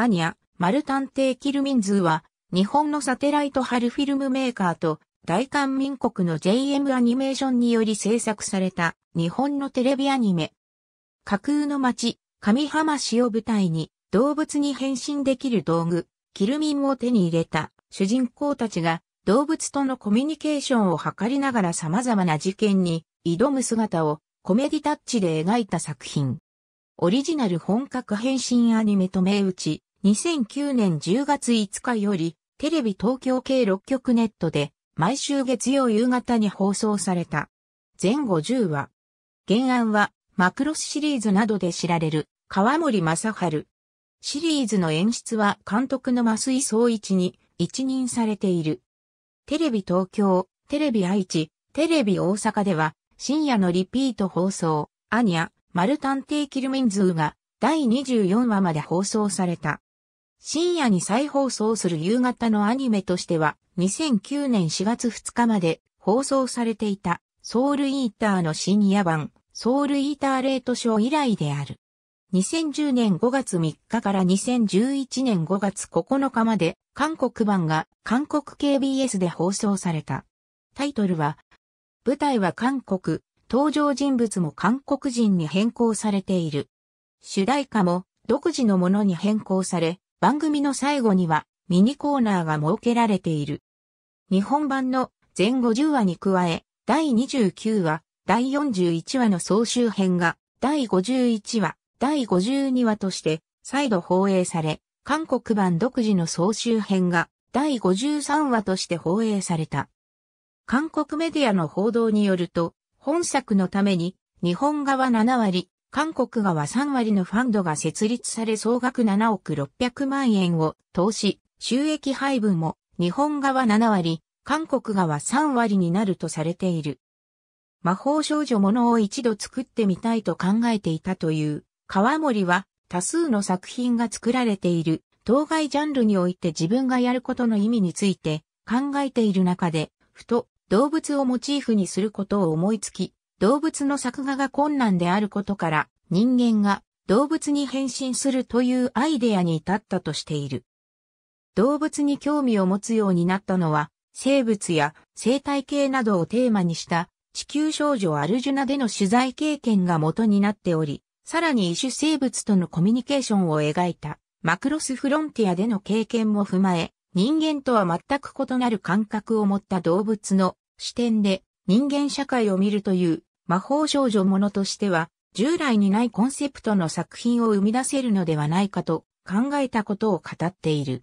アニマ丸探偵キルミンズは、日本のサテライト春フィルムメーカーと、大韓民国の JM アニメーションにより制作された、日本のテレビアニメ。架空の街、上浜市を舞台に、動物に変身できる道具、キルミンを手に入れた、主人公たちが、動物とのコミュニケーションを図りながら様々な事件に挑む姿をコメディタッチで描いた作品。オリジナル本格変身アニメと銘打ち、2009年10月5日より、テレビ東京系6局ネットで、毎週月曜夕方に放送された。全50話。原案は、マクロスシリーズなどで知られる、川森正春。シリーズの演出は監督の増井総一に一任されている。テレビ東京、テレビ愛知、テレビ大阪では、深夜のリピート放送、アニア、マルタンテイキルミンズーが第24話まで放送された。深夜に再放送する夕方のアニメとしては、2009年4月2日まで放送されていた、ソウルイーターの深夜版、ソウルイーターレートショー以来である。2010年5月3日から2011年5月9日まで、韓国版が韓国 KBS で放送された。タイトルは、舞台は韓国、登場人物も韓国人に変更されている。主題歌も独自のものに変更され、番組の最後にはミニコーナーが設けられている。日本版の全50話に加え、第29話、第41話の総集編が、第51話、第52話として、再度放映され、韓国版独自の総集編が、第53話として放映された。韓国メディアの報道によると、本作のために、日本側7割、韓国側3割のファンドが設立され総額7億600万円を投資、収益配分も日本側7割、韓国側3割になるとされている。魔法少女ものを一度作ってみたいと考えていたという、川森は多数の作品が作られている、当該ジャンルにおいて自分がやることの意味について考えている中で、ふと動物をモチーフにすることを思いつき、動物の作画が困難であることから人間が動物に変身するというアイデアに至ったとしている。動物に興味を持つようになったのは生物や生態系などをテーマにした地球少女アルジュナでの取材経験が元になっており、さらに異種生物とのコミュニケーションを描いたマクロスフロンティアでの経験も踏まえ、人間とは全く異なる感覚を持った動物の視点で人間社会を見るという魔法少女ものとしては、従来にないコンセプトの作品を生み出せるのではないかと考えたことを語っている。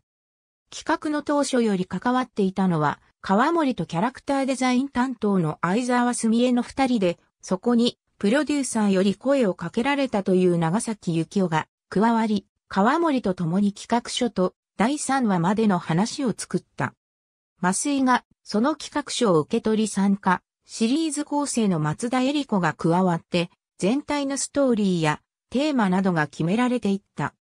企画の当初より関わっていたのは、川森とキャラクターデザイン担当の相沢澄江の二人で、そこにプロデューサーより声をかけられたという長崎幸雄が加わり、川森と共に企画書と第3話までの話を作った。麻酔がその企画書を受け取り参加、シリーズ構成の松田恵里子が加わって、全体のストーリーやテーマなどが決められていった。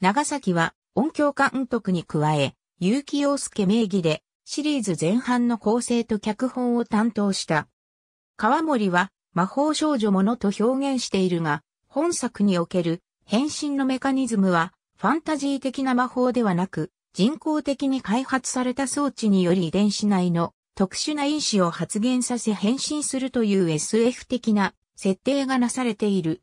長崎は音響監督に加え、結城洋介名義でシリーズ前半の構成と脚本を担当した。川森は魔法少女ものと表現しているが、本作における変身のメカニズムはファンタジー的な魔法ではなく、人工的に開発された装置により遺伝子内の特殊な因子を発現させ変身するという SF 的な設定がなされている。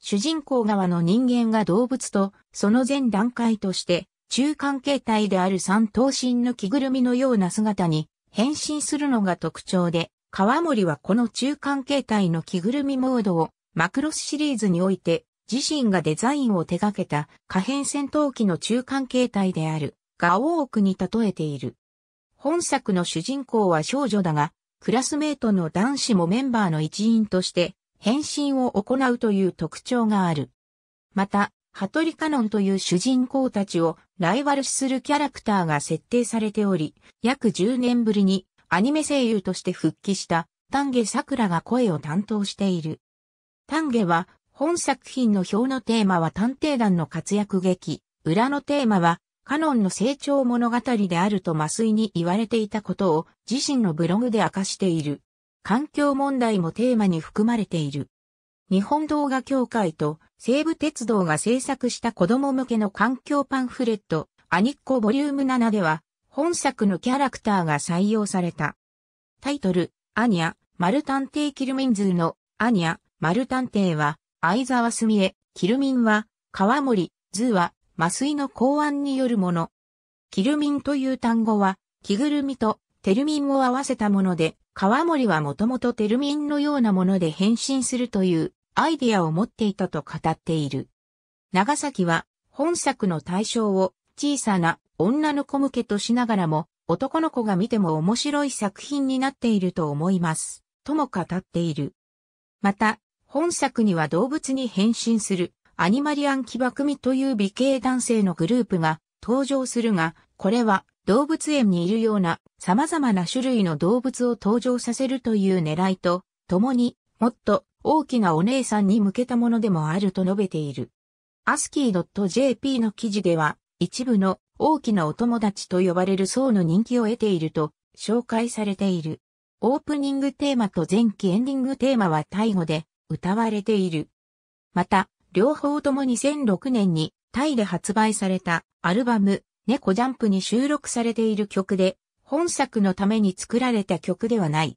主人公側の人間が動物と、その前段階として、中間形態である三頭身の着ぐるみのような姿に変身するのが特徴で、川森はこの中間形態の着ぐるみモードをマクロスシリーズにおいて自身がデザインを手掛けた可変戦闘機の中間形態であるガオークに例えている。本作の主人公は少女だが、クラスメートの男子もメンバーの一員として変身を行うという特徴がある。また、ハトリカノンという主人公たちをライバル視するキャラクターが設定されており、約10年ぶりにアニメ声優として復帰した丹下桜が声を担当している。丹下は本作品の表のテーマは探偵団の活躍劇、裏のテーマはカノンの成長物語であると麻酔に言われていたことを自身のブログで明かしている。環境問題もテーマに含まれている。日本動画協会と西武鉄道が制作した子供向けの環境パンフレット、アニッコボリューム7では、本作のキャラクターが採用された。タイトル、アニア、マル探偵キルミンズの、アニア、マル探偵は、相沢澄江、キルミンは、川森、ズーは、麻酔の考案によるもの。キルミンという単語は、着ぐるみとテルミンを合わせたもので、川森はもともとテルミンのようなもので変身するというアイデアを持っていたと語っている。長崎は本作の対象を小さな女の子向けとしながらも男の子が見ても面白い作品になっていると思います。とも語っている。また、本作には動物に変身するアニマリアンキバクミという美形男性のグループが登場するが、これは動物園にいるような様々な種類の動物を登場させるという狙いと、共にもっと大きなお姉さんに向けたものでもあると述べている。ASCII.jp の記事では、一部の大きなお友達と呼ばれる層の人気を得ていると紹介されている。オープニングテーマと前期エンディングテーマはタイ語で歌われている。また、両方とも2006年にタイで発売されたアルバム、猫ジャンプに収録されている曲で、本作のために作られた曲ではない。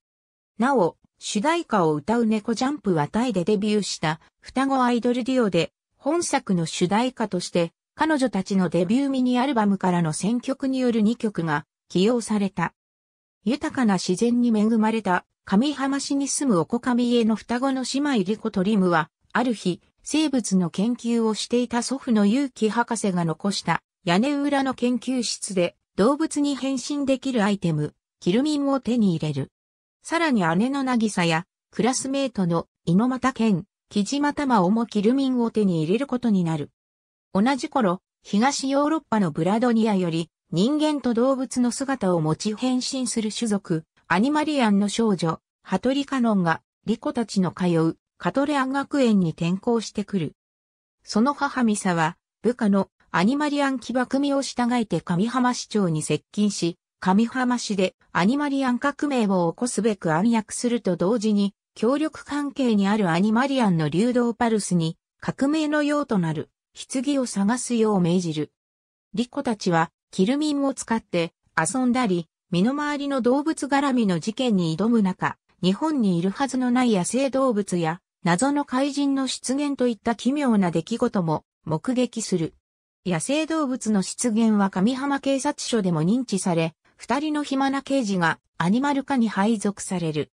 なお、主題歌を歌う猫ジャンプはタイでデビューした双子アイドルデュオで、本作の主題歌として、彼女たちのデビューミニアルバムからの選曲による2曲が起用された。豊かな自然に恵まれた、上浜市に住むおこかみ家の双子の姉妹リコとリムは、ある日、生物の研究をしていた祖父の勇気博士が残した屋根裏の研究室で動物に変身できるアイテム、キルミンを手に入れる。さらに姉の渚やクラスメートの猪俣健、木島玉をもキルミンを手に入れることになる。同じ頃、東ヨーロッパのブラドニアより人間と動物の姿を持ち変身する種族、アニマリアンの少女、ハトリカノンが、リコたちの通うカトレア学園に転校してくる。その母ミサは、部下のアニマリアン騎馬組を従えて上浜市長に接近し、上浜市でアニマリアン革命を起こすべく暗躍すると同時に、協力関係にあるアニマリアンの流動パルスに、革命の用となる、棺を探すよう命じる。リコたちは、キルミンを使って遊んだり、身の回りの動物絡みの事件に挑む中、日本にいるはずのない野生動物や謎の怪人の出現といった奇妙な出来事も目撃する。野生動物の出現は上浜警察署でも認知され、二人の暇な刑事がアニマル化に配属される。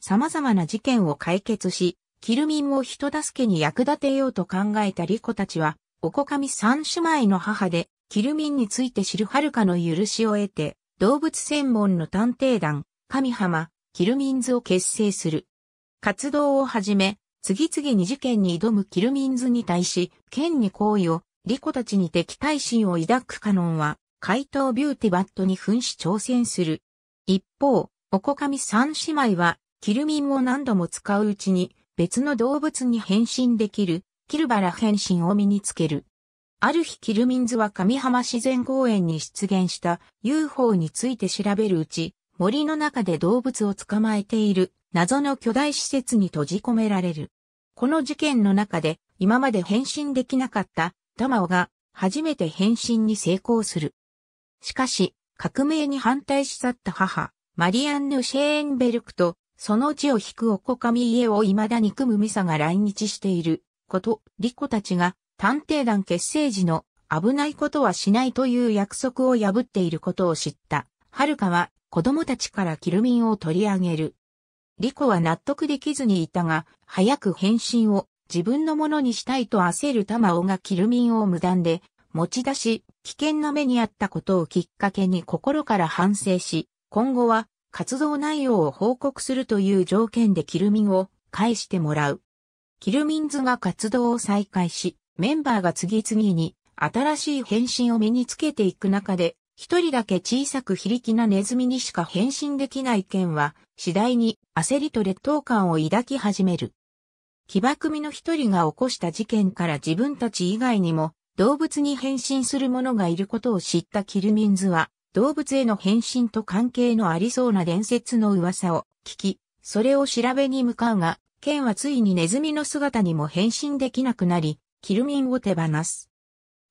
様々な事件を解決し、キルミンを人助けに役立てようと考えたリコたちは、おこかみ三姉妹の母で、キルミンについて知るはるかの許しを得て、動物専門の探偵団、神浜、キルミンズを結成する。活動をはじめ、次々に事件に挑むキルミンズに対し、剣に行為を、リコたちに敵対心を抱くカノンは、怪盗ビューティバットに噴し挑戦する。一方、おこかみ三姉妹は、キルミンを何度も使ううちに、別の動物に変身できる、キルバラ変身を身につける。ある日キルミンズは上浜自然公園に出現した UFO について調べるうち、森の中で動物を捕まえている謎の巨大施設に閉じ込められる。この事件の中で今まで変身できなかったタマオが初めて変身に成功する。しかし、革命に反対し去った母、マリアンヌ・シェーンベルクと、その地を引くおこかみ家を未だ憎むミサが来日していること、リコたちが探偵団結成時の危ないことはしないという約束を破っていることを知った。はるかは子供たちからキルミンを取り上げる。リコは納得できずにいたが、早く返信を自分のものにしたいと焦る玉尾がキルミンを無断で持ち出し、危険な目にあったことをきっかけに心から反省し、今後は活動内容を報告するという条件でキルミンを返してもらう。キルミンズが活動を再開し、メンバーが次々に新しい返信を身につけていく中で、一人だけ小さく非力なネズミにしか変身できない件は、次第に焦りと劣等感を抱き始める。騎馬組の一人が起こした事件から自分たち以外にも動物に変身する者がいることを知ったキルミンズは動物への変身と関係のありそうな伝説の噂を聞き、それを調べに向かうが、ケンはついにネズミの姿にも変身できなくなり、キルミンを手放す。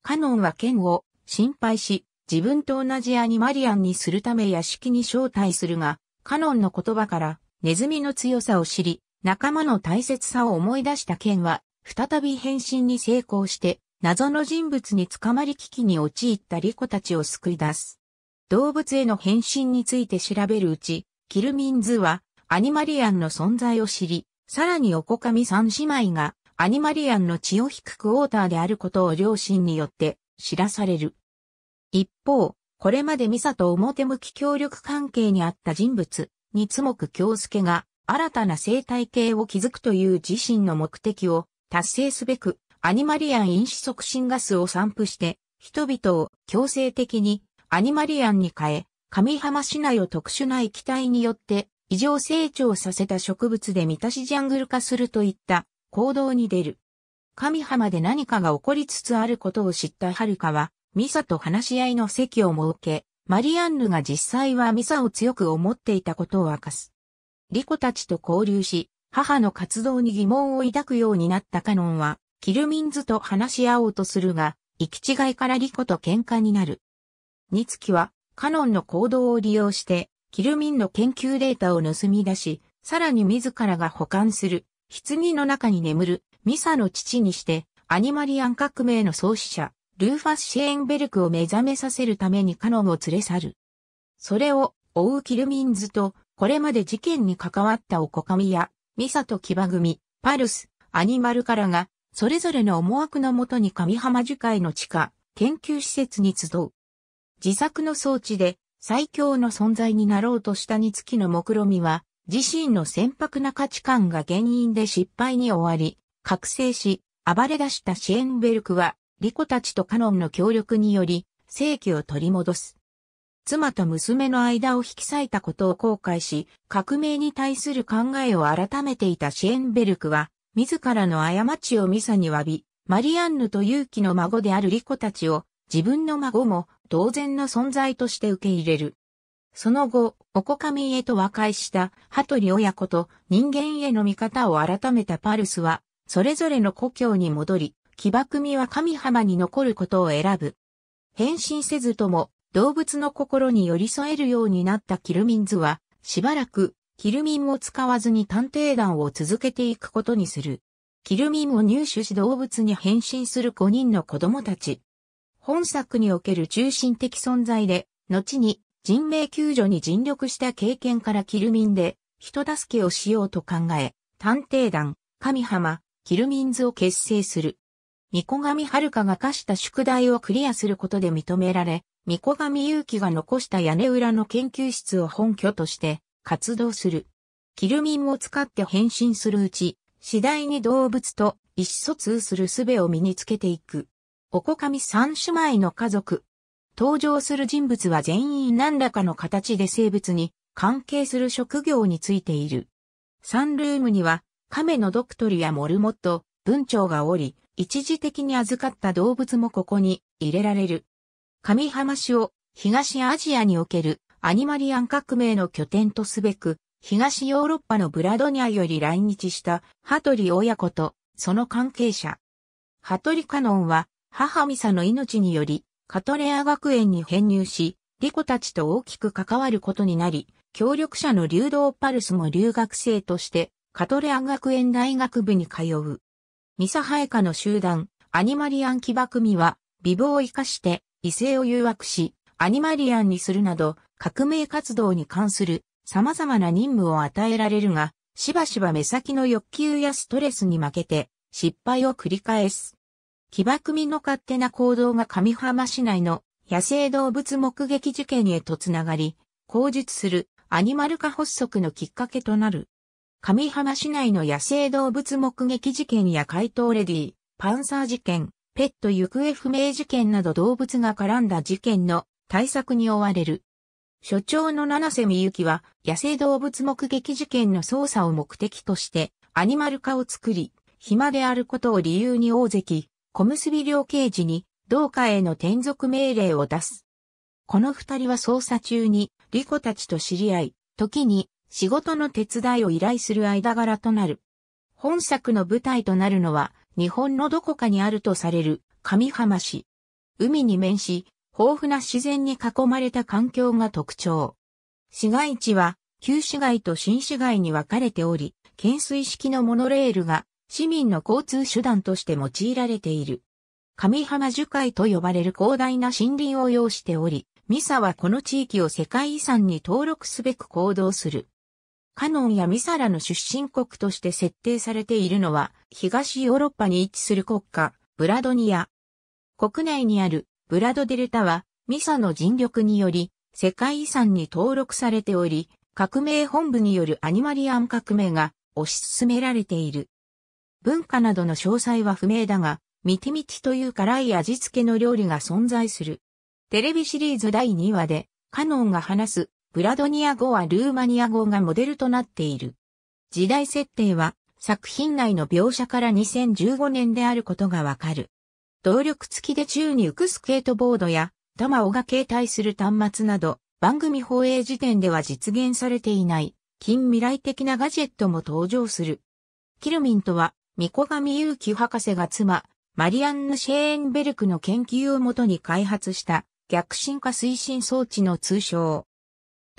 カノンはケンを心配し、自分と同じアニマリアンにするため屋敷に招待するが、カノンの言葉からネズミの強さを知り、仲間の大切さを思い出したケンは、再び変身に成功して、謎の人物に捕まり危機に陥ったリコたちを救い出す。動物への変身について調べるうち、キルミンズはアニマリアンの存在を知り、さらに横上三姉妹がアニマリアンの血を引くクォーターであることを両親によって知らされる。一方、これまでミサと表向き協力関係にあった人物、にもく京介が新たな生態系を築くという自身の目的を達成すべくアニマリアン因子促進ガスを散布して人々を強制的にアニマリアンに変え、上浜市内を特殊な液体によって異常成長させた植物で満たしジャングル化するといった行動に出る。上浜で何かが起こりつつあることを知った遥は、ミサと話し合いの席を設け、マリアンヌが実際はミサを強く思っていたことを明かす。リコたちと交流し、母の活動に疑問を抱くようになったカノンは、キルミンズと話し合おうとするが、行き違いからリコと喧嘩になる。ニツキは、カノンの行動を利用して、キルミンの研究データを盗み出し、さらに自らが保管する、棺の中に眠る、ミサの父にして、アニマリアン革命の創始者、ルーファス・シェーンベルクを目覚めさせるためにカノンを連れ去る。それを追うキルミンズと、これまで事件に関わったオコカミや、ミサとキバ組、パルス、アニマルからが、それぞれの思惑のもとに上浜樹海の地下、研究施設に集う。自作の装置で、最強の存在になろうとしたにつきの目論みは、自身の船舶な価値観が原因で失敗に終わり、覚醒し、暴れ出したシェーンベルクは、リコたちとカノンの協力により、正規を取り戻す。妻と娘の間を引き裂いたことを後悔し、革命に対する考えを改めていたシェーンベルクは、自らの過ちをミサに詫び、マリアンヌと勇気の孫であるリコたちを、自分の孫も同然の存在として受け入れる。その後、おこかみへと和解したハトリ親子と人間への見方を改めたパルスは、それぞれの故郷に戻り、騎馬組は神浜に残ることを選ぶ。変身せずとも動物の心に寄り添えるようになったキルミンズは、しばらくキルミンを使わずに探偵団を続けていくことにする。キルミンを入手し動物に変身する5人の子供たち。本作における中心的存在で、後に人命救助に尽力した経験からキルミンで人助けをしようと考え、探偵団、神浜、キルミンズを結成する。巫女神遥が課した宿題をクリアすることで認められ、巫女神祐気が残した屋根裏の研究室を本拠として活動する。キルミンを使って変身するうち、次第に動物と意思疎通する術を身につけていく。おこかみ三姉妹の家族。登場する人物は全員何らかの形で生物に関係する職業についている。サンルームには亀のドクトリやモルモット、文鳥がおり、一時的に預かった動物もここに入れられる。上浜市を東アジアにおけるアニマリアン革命の拠点とすべく、東ヨーロッパのブラドニアより来日したハトリ親子とその関係者。ハトリカノンは母ミサの命によりカトレア学園に編入し、リコたちと大きく関わることになり、協力者の流動パルスも留学生としてカトレア学園大学部に通う。ミサハエカの集団、アニマリアン騎馬組は、美貌を生かして、異性を誘惑し、アニマリアンにするなど、革命活動に関する様々な任務を与えられるが、しばしば目先の欲求やストレスに負けて、失敗を繰り返す。騎馬組の勝手な行動が上浜市内の野生動物目撃事件へとつながり、口述するアニマル化発足のきっかけとなる。上浜市内の野生動物目撃事件や怪盗レディ、パンサー事件、ペット行方不明事件など動物が絡んだ事件の対策に追われる。所長の七瀬美幸は野生動物目撃事件の捜査を目的としてアニマル化を作り、暇であることを理由に大関、小結両刑事に同家への転属命令を出す。この二人は捜査中に、リコたちと知り合い、時に仕事の手伝いを依頼する間柄となる。本作の舞台となるのは、日本のどこかにあるとされる、上浜市。海に面し、豊富な自然に囲まれた環境が特徴。市街地は、旧市街と新市街に分かれており、懸垂式のモノレールが、市民の交通手段として用いられている。上浜樹海と呼ばれる広大な森林を要しており、ミサはこの地域を世界遺産に登録すべく行動する。カノンやミサラの出身国として設定されているのは、東ヨーロッパに位置する国家、ブラドニア。国内にあるブラドデルタは、ミサの尽力により、世界遺産に登録されており、革命本部によるアニマリアン革命が推し進められている。文化などの詳細は不明だが、ミティミティという辛い味付けの料理が存在する。テレビシリーズ第2話で、カノンが話すブラドニア語はルーマニア語がモデルとなっている。時代設定は作品内の描写から2015年であることがわかる。動力付きで宙に浮くスケートボードや、玉尾が携帯する端末など、番組放映時点では実現されていない、近未来的なガジェットも登場する。キルミンとは、巫女神祐キ博士が妻、マリアンヌ・シェーンベルクの研究をもとに開発した、逆進化推進装置の通称。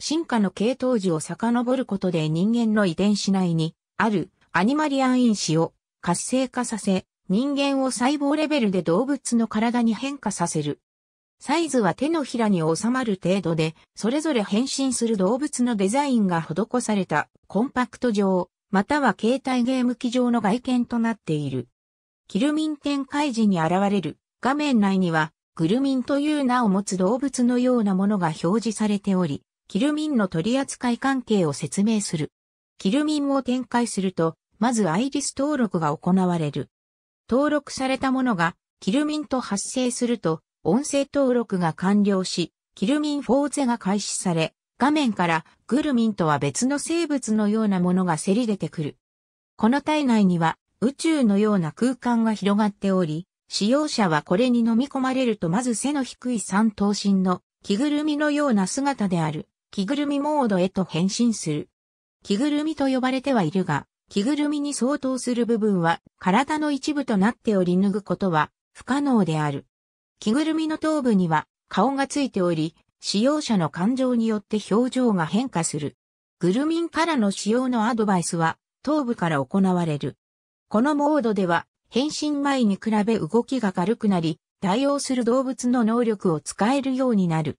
進化の系統樹を遡ることで人間の遺伝子内にあるアニマリアン因子を活性化させ、人間を細胞レベルで動物の体に変化させる。サイズは手のひらに収まる程度で、それぞれ変身する動物のデザインが施されたコンパクト上、または携帯ゲーム機上の外見となっている。キルミン展開時に現れる画面内には、グルミンという名を持つ動物のようなものが表示されており、キルミンの取扱関係を説明する。キルミンを展開すると、まずアイリス登録が行われる。登録されたものが、キルミンと発生すると、音声登録が完了し、キルミンフォーゼが開始され、画面からグルミンとは別の生物のようなものがせり出てくる。この体内には宇宙のような空間が広がっており、使用者はこれに飲み込まれるとまず背の低い三頭身の着ぐるみのような姿である。着ぐるみモードへと変身する。着ぐるみと呼ばれてはいるが、着ぐるみに相当する部分は体の一部となっており脱ぐことは不可能である。着ぐるみの頭部には顔がついており、使用者の感情によって表情が変化する。グルミンからの使用のアドバイスは頭部から行われる。このモードでは変身前に比べ動きが軽くなり、対応する動物の能力を使えるようになる。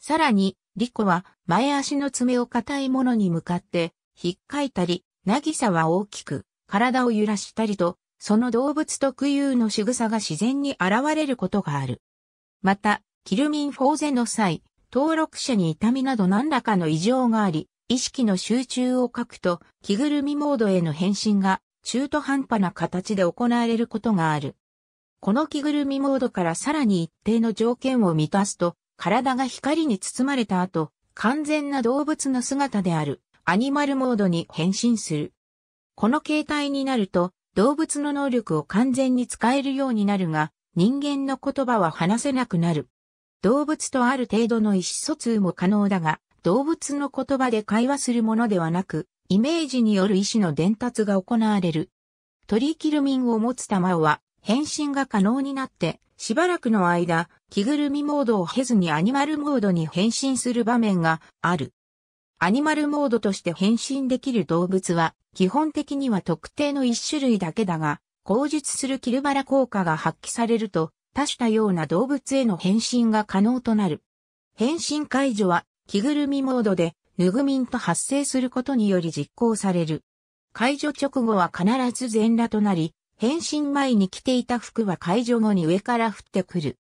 さらに、リコは前足の爪を硬いものに向かって、引っかいたり、渚は大きく体を揺らしたりと、その動物特有の仕草が自然に現れることがある。また、キルミンフォーゼの際、登録者に痛みなど何らかの異常があり、意識の集中を欠くと、着ぐるみモードへの変身が中途半端な形で行われることがある。この着ぐるみモードからさらに一定の条件を満たすと、体が光に包まれた後、完全な動物の姿であるアニマルモードに変身する。この形態になると動物の能力を完全に使えるようになるが、人間の言葉は話せなくなる。動物とある程度の意思疎通も可能だが、動物の言葉で会話するものではなく、イメージによる意思の伝達が行われる。トリキルミンを持つ玉は変身が可能になって、しばらくの間、着ぐるみモードを経ずにアニマルモードに変身する場面がある。アニマルモードとして変身できる動物は、基本的には特定の一種類だけだが、口述するキルバラ効果が発揮されると、多種多様な動物への変身が可能となる。変身解除は、着ぐるみモードで、ぬぐみんと発生することにより実行される。解除直後は必ず全裸となり、変身前に着ていた服は解除後に上から降ってくる。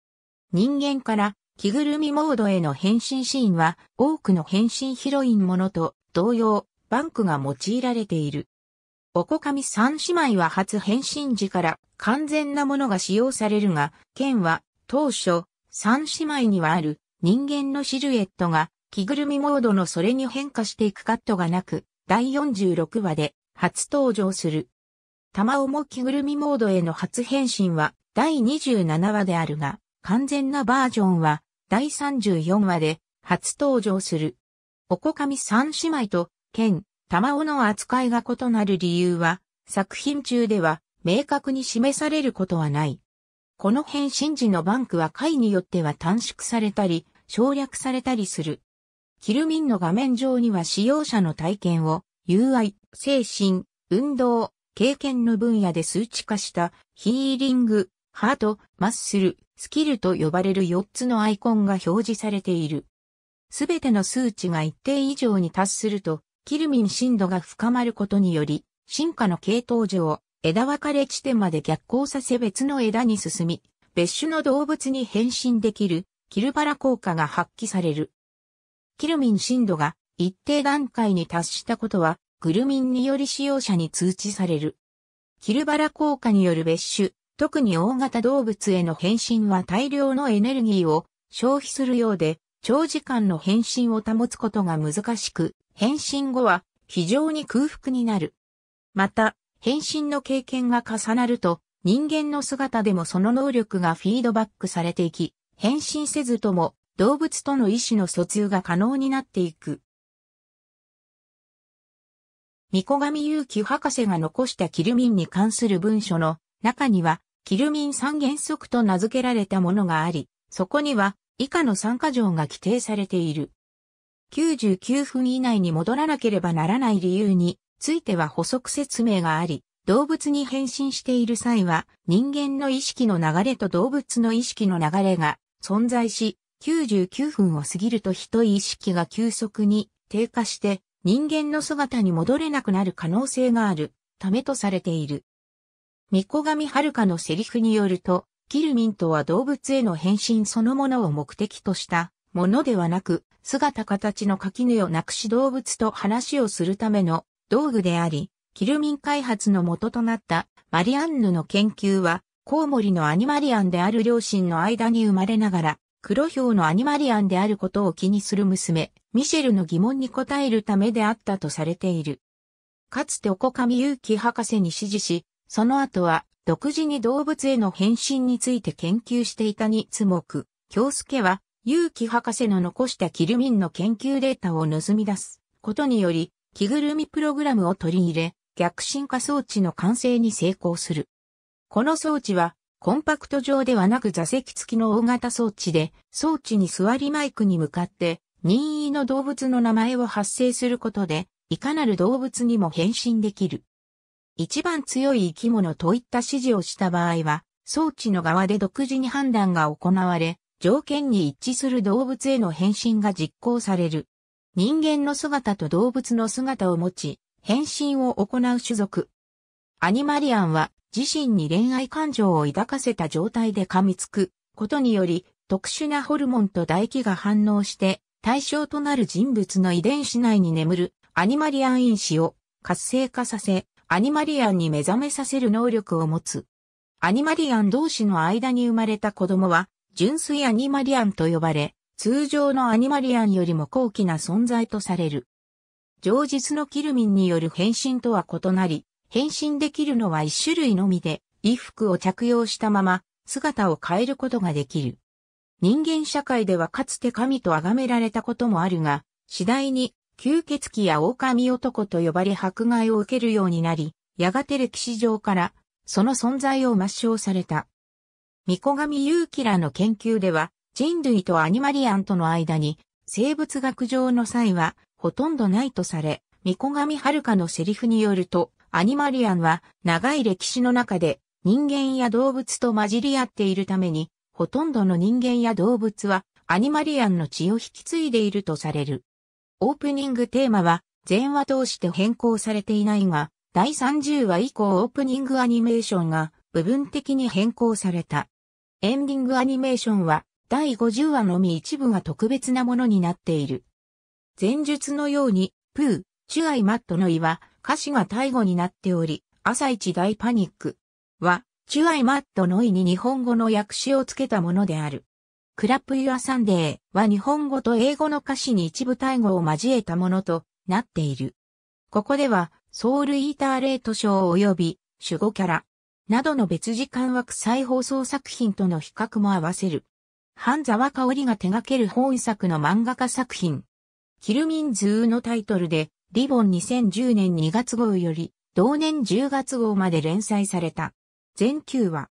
人間から着ぐるみモードへの変身シーンは多くの変身ヒロインものと同様、バンクが用いられている。おこかみ三姉妹は初変身時から完全なものが使用されるが、剣は当初三姉妹にはある人間のシルエットが着ぐるみモードのそれに変化していくカットがなく、第46話で初登場する。玉尾も着ぐるみモードへの初変身は第27話であるが、完全なバージョンは第34話で初登場する。おこかみ三姉妹と、剣、玉尾の扱いが異なる理由は、作品中では明確に示されることはない。この辺真珠のバンクは回によっては短縮されたり、省略されたりする。キルミンの画面上には使用者の体験を、友愛、精神、運動、経験の分野で数値化した、ヒーリング、ハート、マッスル、スキルと呼ばれる4つのアイコンが表示されている。すべての数値が一定以上に達すると、キルミン深度が深まることにより、進化の系統上、枝分かれ地点まで逆行させ別の枝に進み、別種の動物に変身できる、キルバラ効果が発揮される。キルミン深度が一定段階に達したことは、グルミンにより使用者に通知される。キルバラ効果による別種、特に大型動物への変身は大量のエネルギーを消費するようで、長時間の変身を保つことが難しく、変身後は非常に空腹になる。また、変身の経験が重なると、人間の姿でもその能力がフィードバックされていき、変身せずとも動物との意思の疎通が可能になっていく。三子上勇気博士が残したキルミンに関する文書の中には、キルミン三原則と名付けられたものがあり、そこには以下の参加条が規定されている。99分以内に戻らなければならない理由については補足説明があり、動物に変身している際は人間の意識の流れと動物の意識の流れが存在し、99分を過ぎると人意識が急速に低下して人間の姿に戻れなくなる可能性があるためとされている。巫女神遥のセリフによると、キルミンとは動物への変身そのものを目的としたものではなく、姿形の垣根をなくし動物と話をするための道具であり、キルミン開発の元となったマリアンヌの研究は、コウモリのアニマリアンである両親の間に生まれながら、黒豹のアニマリアンであることを気にする娘、ミシェルの疑問に答えるためであったとされている。かつておこかみゆうき博士に指示し、その後は、独自に動物への変身について研究していたにつもく、京介は、結城博士の残したキルミンの研究データを盗み出すことにより、着ぐるみプログラムを取り入れ、逆進化装置の完成に成功する。この装置は、コンパクト上ではなく座席付きの大型装置で、装置に座りマイクに向かって、任意の動物の名前を発生することで、いかなる動物にも変身できる。一番強い生き物といった指示をした場合は、装置の側で独自に判断が行われ、条件に一致する動物への変身が実行される。人間の姿と動物の姿を持ち、変身を行う種族。アニマリアンは自身に恋愛感情を抱かせた状態で噛みつくことにより特殊なホルモンと唾液が反応して対象となる人物の遺伝子内に眠るアニマリアン因子を活性化させアニマリアンに目覚めさせる能力を持つ。アニマリアン同士の間に生まれた子供は、純粋アニマリアンと呼ばれ、通常のアニマリアンよりも高貴な存在とされる。常実のキルミンによる変身とは異なり、変身できるのは一種類のみで、衣服を着用したまま、姿を変えることができる。人間社会ではかつて神と崇められたこともあるが、次第に吸血鬼や狼男と呼ばれ迫害を受けるようになり、やがて歴史上からその存在を抹消された。コガ神ユーキらの研究では、人類とアニマリアンとの間に生物学上の際はほとんどないとされ、ガミ神ルかのセリフによると、アニマリアンは長い歴史の中で人間や動物と混じり合っているために、ほとんどの人間や動物はアニマリアンの血を引き継いでいるとされる。オープニングテーマは前話通して変更されていないが、第30話以降オープニングアニメーションが部分的に変更された。エンディングアニメーションは第50話のみ一部が特別なものになっている。前述のように、プー、チュアイマットのイは歌詞がタイ語になっており、朝一大パニックは、チュアイマットのイに日本語の訳詞をつけたものである。クラップ・ユア・サンデーは日本語と英語の歌詞に一部対語を交えたものとなっている。ここでは、ソウル・イーター・レート賞及び、守護キャラ、などの別時間枠再放送作品との比較も合わせる。半沢香織が手掛ける本作の漫画家作品。キルミンズーのタイトルで、リボン2010年2月号より、同年10月号まで連載された。全9話。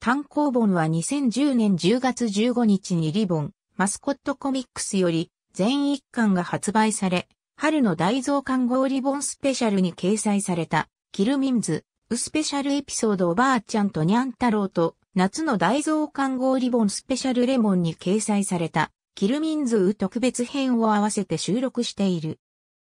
単行本は2010年10月15日にリボン、マスコットコミックスより全1巻が発売され、春の大増刊号リボンスペシャルに掲載された、キルミンズ、ウスペシャルエピソードおばあちゃんとニャン太郎と、夏の大増刊号リボンスペシャルレモンに掲載された、キルミンズウ特別編を合わせて収録している。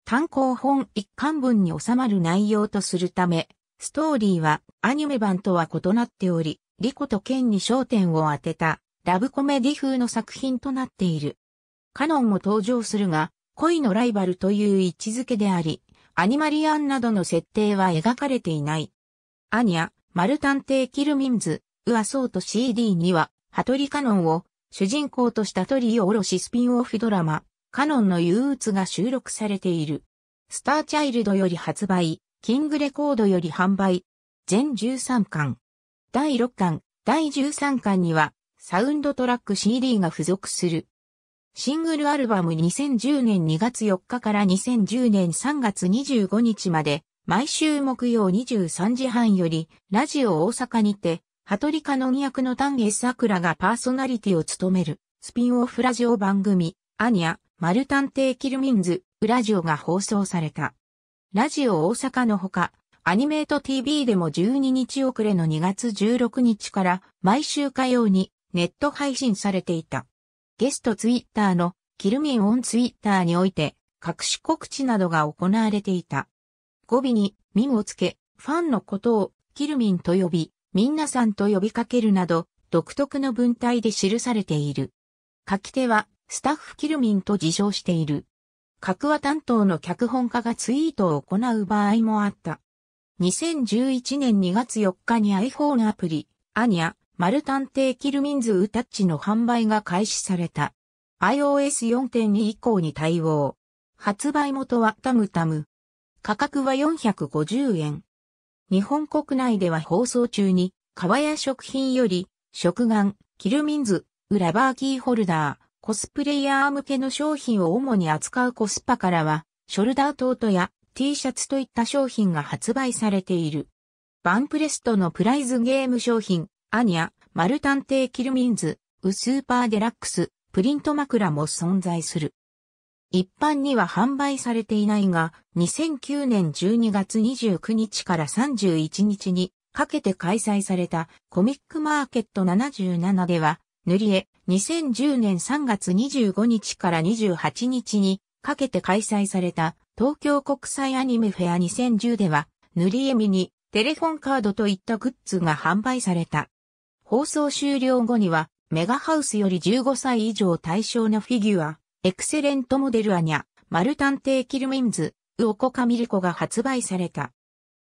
単行本1巻分に収まる内容とするため、ストーリーはアニメ版とは異なっており、リコとケンに焦点を当てたラブコメディ風の作品となっている。カノンも登場するが、恋のライバルという位置づけであり、アニマリアンなどの設定は描かれていない。アニア、マル探偵キルミンズ、ウアソート CD には、ハトリカノンを主人公としたトリオおろしスピンオフドラマ、カノンの憂鬱が収録されている。スターチャイルドより発売、キングレコードより販売、全13巻。第6巻、第13巻には、サウンドトラック CD が付属する。シングルアルバム2010年2月4日から2010年3月25日まで、毎週木曜23時半より、ラジオ大阪にて、ハトリカノン役の丹下桜がパーソナリティを務める、スピンオフラジオ番組、アニア、マルタンテイキルミンズ、ラジオが放送された。ラジオ大阪のほか、アニメート TV でも12日遅れの2月16日から毎週火曜にネット配信されていた。ゲストツイッターのキルミンオンツイッターにおいて隠し告知などが行われていた。語尾にミンをつけ、ファンのことをキルミンと呼び、みんなさんと呼びかけるなど、独特の文体で記されている。書き手は、スタッフキルミンと自称している。格話担当の脚本家がツイートを行う場合もあった。2011年2月4日に iPhone アプリ、アニア、マル探偵キルミンズウタッチの販売が開始された。iOS4.2 以降に対応。発売元はタムタム。価格は450円。日本国内では放送中に、川や食品より、食玩、キルミンズ、ラバーキーホルダー、コスプレイヤー向けの商品を主に扱うコスパからは、ショルダートートや T シャツといった商品が発売されている。バンプレストのプライズゲーム商品、アニア、マル探偵キルミンズ、ウスーパーデラックス、プリント枕も存在する。一般には販売されていないが、2009年12月29日から31日にかけて開催されたコミックマーケット77では、塗り絵、2010年3月25日から28日にかけて開催された東京国際アニメフェア2010では、塗り絵ミにテレフォンカードといったグッズが販売された。放送終了後には、メガハウスより15歳以上対象のフィギュア、エクセレントモデルアニャ、マル偵キルミンズ、ウオコカミルコが発売された。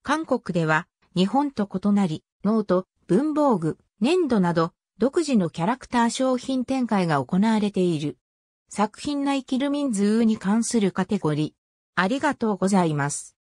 韓国では、日本と異なり、ノート、文房具、粘土など、独自のキャラクター商品展開が行われている。作品内キルミンズウに関するカテゴリありがとうございます。